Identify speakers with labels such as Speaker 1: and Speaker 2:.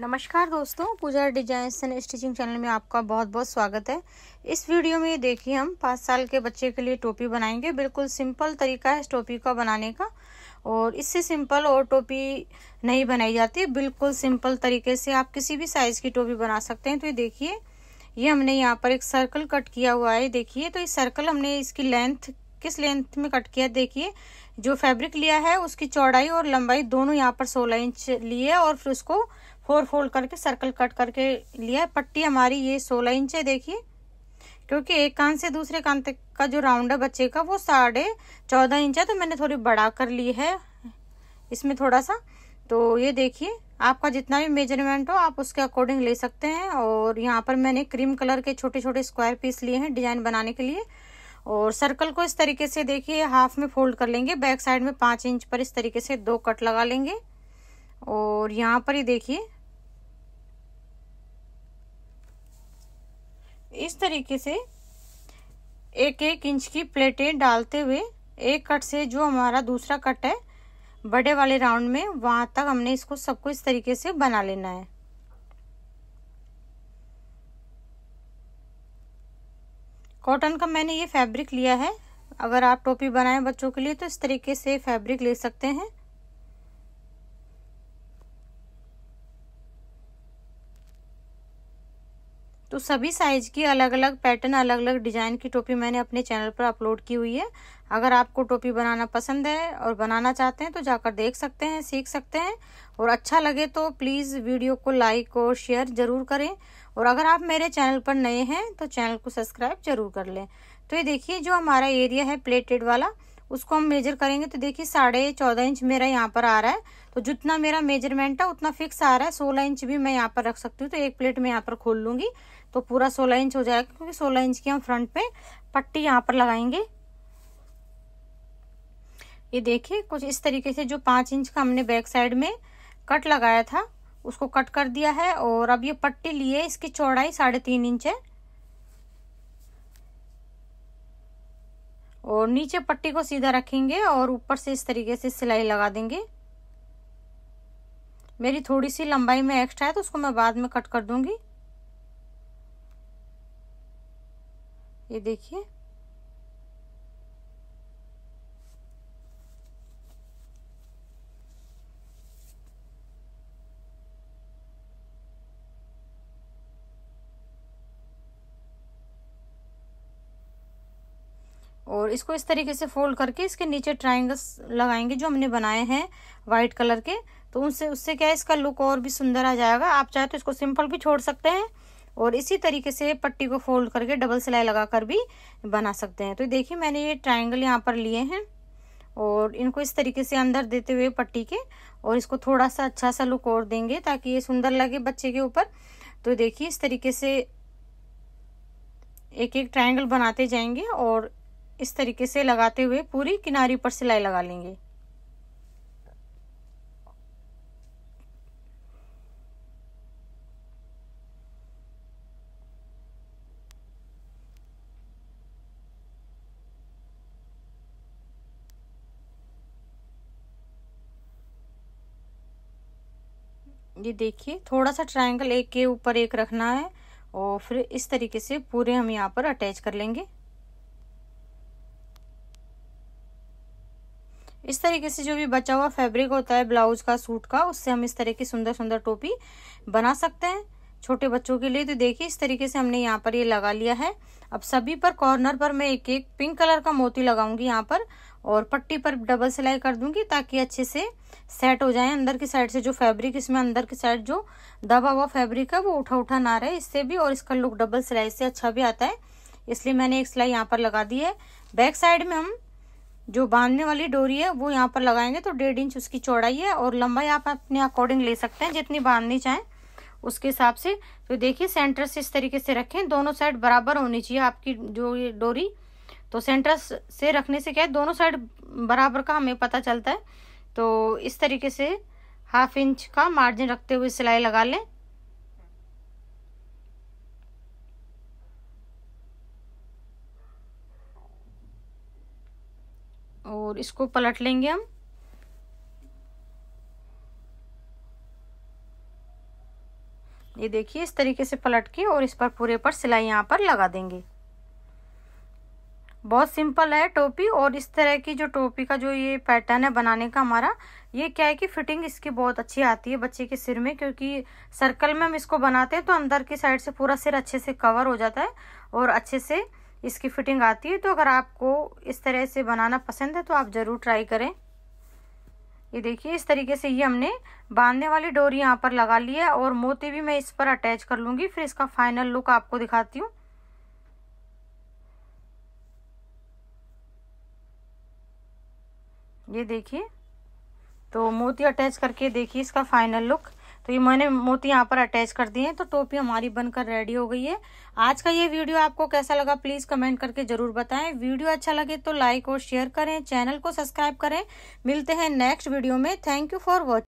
Speaker 1: नमस्कार दोस्तों Pooja design and stitching channel में आपका बहुत बहुत स्वागत है इस वीडियो में देखिए हम पाँच साल के बच्चे के लिए टोपी बनाएंगे बिल्कुल सिंपल तरीका है इस टोपी का बनाने का और इससे सिंपल और टोपी नहीं बनाई जाती बिल्कुल सिंपल तरीके से आप किसी भी साइज़ की टोपी बना सकते हैं तो ये देखिए ये हमने यहाँ पर एक सर्कल कट किया हुआ है देखिए तो ये सर्कल हमने इसकी लेंथ किस लेंथ में कट किया देखिए जो फैब्रिक लिया है उसकी चौड़ाई और लंबाई दोनों यहाँ पर सोलह इंच लिए और फिर उसको फोर फोल्ड करके सर्कल कट करके लिया है पट्टी हमारी ये सोलह इंच है देखिए क्योंकि एक कान से दूसरे कान तक का जो राउंड है बच्चे का वो साढ़े चौदह इंच है तो मैंने थोड़ी बड़ा कर ली है इसमें थोड़ा सा तो ये देखिए आपका जितना भी मेजरमेंट हो आप उसके अकॉर्डिंग ले सकते हैं और यहाँ पर मैंने क्रीम कलर के छोटे छोटे स्क्वायर पीस लिए हैं डिजाइन बनाने के लिए और सर्कल को इस तरीके से देखिए हाफ में फोल्ड कर लेंगे बैक साइड में पाँच इंच पर इस तरीके से दो कट लगा लेंगे और यहाँ पर ही देखिए इस तरीके से एक एक इंच की प्लेटें डालते हुए एक कट से जो हमारा दूसरा कट है बड़े वाले राउंड में वहाँ तक हमने इसको सबको इस तरीके से बना लेना है कॉटन का मैंने ये फैब्रिक लिया है अगर आप टोपी बनाएं बच्चों के लिए तो इस तरीके से फैब्रिक ले सकते हैं तो सभी साइज़ की अलग अलग पैटर्न अलग अलग डिज़ाइन की टोपी मैंने अपने चैनल पर अपलोड की हुई है अगर आपको टोपी बनाना पसंद है और बनाना चाहते हैं तो जाकर देख सकते हैं सीख सकते हैं और अच्छा लगे तो प्लीज़ वीडियो को लाइक और शेयर ज़रूर करें और अगर आप मेरे चैनल पर नए हैं तो चैनल को सब्सक्राइब जरूर कर लें तो ये देखिए जो हमारा एरिया है प्लेटेड वाला उसको हम मेजर करेंगे तो देखिए साढ़े चौदह इंच मेरा यहाँ पर आ रहा है तो जितना मेरा मेजरमेंट है उतना फिक्स आ रहा है सोलह इंच भी मैं यहाँ पर रख सकती हूँ तो एक प्लेट मैं यहाँ पर खोल लूंगी तो पूरा सोलह इंच हो जाएगा क्योंकि सोलह इंच की हम फ्रंट पे पट्टी यहाँ पर लगाएंगे ये देखिए कुछ इस तरीके से जो पाँच इंच का हमने बैक साइड में कट लगाया था उसको कट कर दिया है और अब ये पट्टी लिए इसकी चौड़ाई साढ़े तीन इंच है और नीचे पट्टी को सीधा रखेंगे और ऊपर से इस तरीके से सिलाई लगा देंगे मेरी थोड़ी सी लंबाई में एक्स्ट्रा है तो उसको मैं बाद में कट कर दूंगी ये देखिए और इसको इस तरीके से फोल्ड करके इसके नीचे ट्राइंगल्स लगाएंगे जो हमने बनाए हैं वाइट कलर के तो उनसे उससे क्या है इसका लुक और भी सुंदर आ जाएगा आप चाहे तो इसको सिंपल भी छोड़ सकते हैं और इसी तरीके से पट्टी को फोल्ड करके डबल सिलाई लगाकर भी बना सकते हैं तो देखिए मैंने ये ट्राइंगल यहाँ पर लिए हैं और इनको इस तरीके से अंदर देते हुए पट्टी के और इसको थोड़ा सा अच्छा सा लुक और देंगे ताकि ये सुंदर लगे बच्चे के ऊपर तो देखिए इस तरीके से एक एक ट्राइंगल बनाते जाएंगे और इस तरीके से लगाते हुए पूरी किनारी पर सिलाई लगा लेंगे ये देखिए थोड़ा सा ट्रायंगल एक के ऊपर एक रखना है और फिर इस तरीके से पूरे हम यहाँ पर अटैच कर लेंगे इस तरीके से जो भी बचा हुआ फैब्रिक होता है ब्लाउज का सूट का उससे हम इस तरह की सुंदर सुंदर टोपी बना सकते हैं छोटे बच्चों के लिए तो देखिए इस तरीके से हमने यहाँ पर ये लगा लिया है अब सभी पर कॉर्नर पर मैं एक एक पिंक कलर का मोती लगाऊंगी यहाँ पर और पट्टी पर डबल सिलाई कर दूंगी ताकि अच्छे से सेट हो जाए अंदर की साइड से जो फैब्रिक इसमें अंदर की साइड जो दबा हुआ फैब्रिक है वो उठा उठा ना रहे इससे भी और इसका लुक डबल सिलाई से अच्छा भी आता है इसलिए मैंने एक सिलाई यहाँ पर लगा दी है बैक साइड में हम जो बांधने वाली डोरी है वो यहाँ पर लगाएंगे तो डेढ़ इंच उसकी चौड़ाई है और लंबाई आप अपने अकॉर्डिंग ले सकते हैं जितनी बांधनी चाहें उसके हिसाब से तो देखिए सेंटर से इस तरीके से रखें दोनों साइड बराबर होनी चाहिए आपकी जो ये डोरी तो सेंटर से रखने से क्या है दोनों साइड बराबर का हमें पता चलता है तो इस तरीके से हाफ इंच का मार्जिन रखते हुए सिलाई लगा लें और इसको पलट लेंगे हम ये देखिए इस तरीके से पलट के और इस पर पूरे पर सिलाई यहाँ पर लगा देंगे बहुत सिंपल है टोपी और इस तरह की जो टोपी का जो ये पैटर्न है बनाने का हमारा ये क्या है कि फिटिंग इसकी बहुत अच्छी आती है बच्चे के सिर में क्योंकि सर्कल में हम इसको बनाते हैं तो अंदर की साइड से पूरा सिर अच्छे से कवर हो जाता है और अच्छे से इसकी फिटिंग आती है तो अगर आपको इस तरह से बनाना पसंद है तो आप ज़रूर ट्राई करें ये देखिए इस तरीके से ये हमने बांधने वाली डोरी यहाँ पर लगा ली है और मोती भी मैं इस पर अटैच कर लूँगी फिर इसका फाइनल लुक आपको दिखाती हूँ ये देखिए तो मोती अटैच करके देखिए इसका फाइनल लुक तो ये मैंने मोती यहाँ पर अटैच कर दिए हैं तो टोपी हमारी बनकर रेडी हो गई है आज का ये वीडियो आपको कैसा लगा प्लीज़ कमेंट करके ज़रूर बताएं वीडियो अच्छा लगे तो लाइक और शेयर करें चैनल को सब्सक्राइब करें मिलते हैं नेक्स्ट वीडियो में थैंक यू फॉर वॉचिंग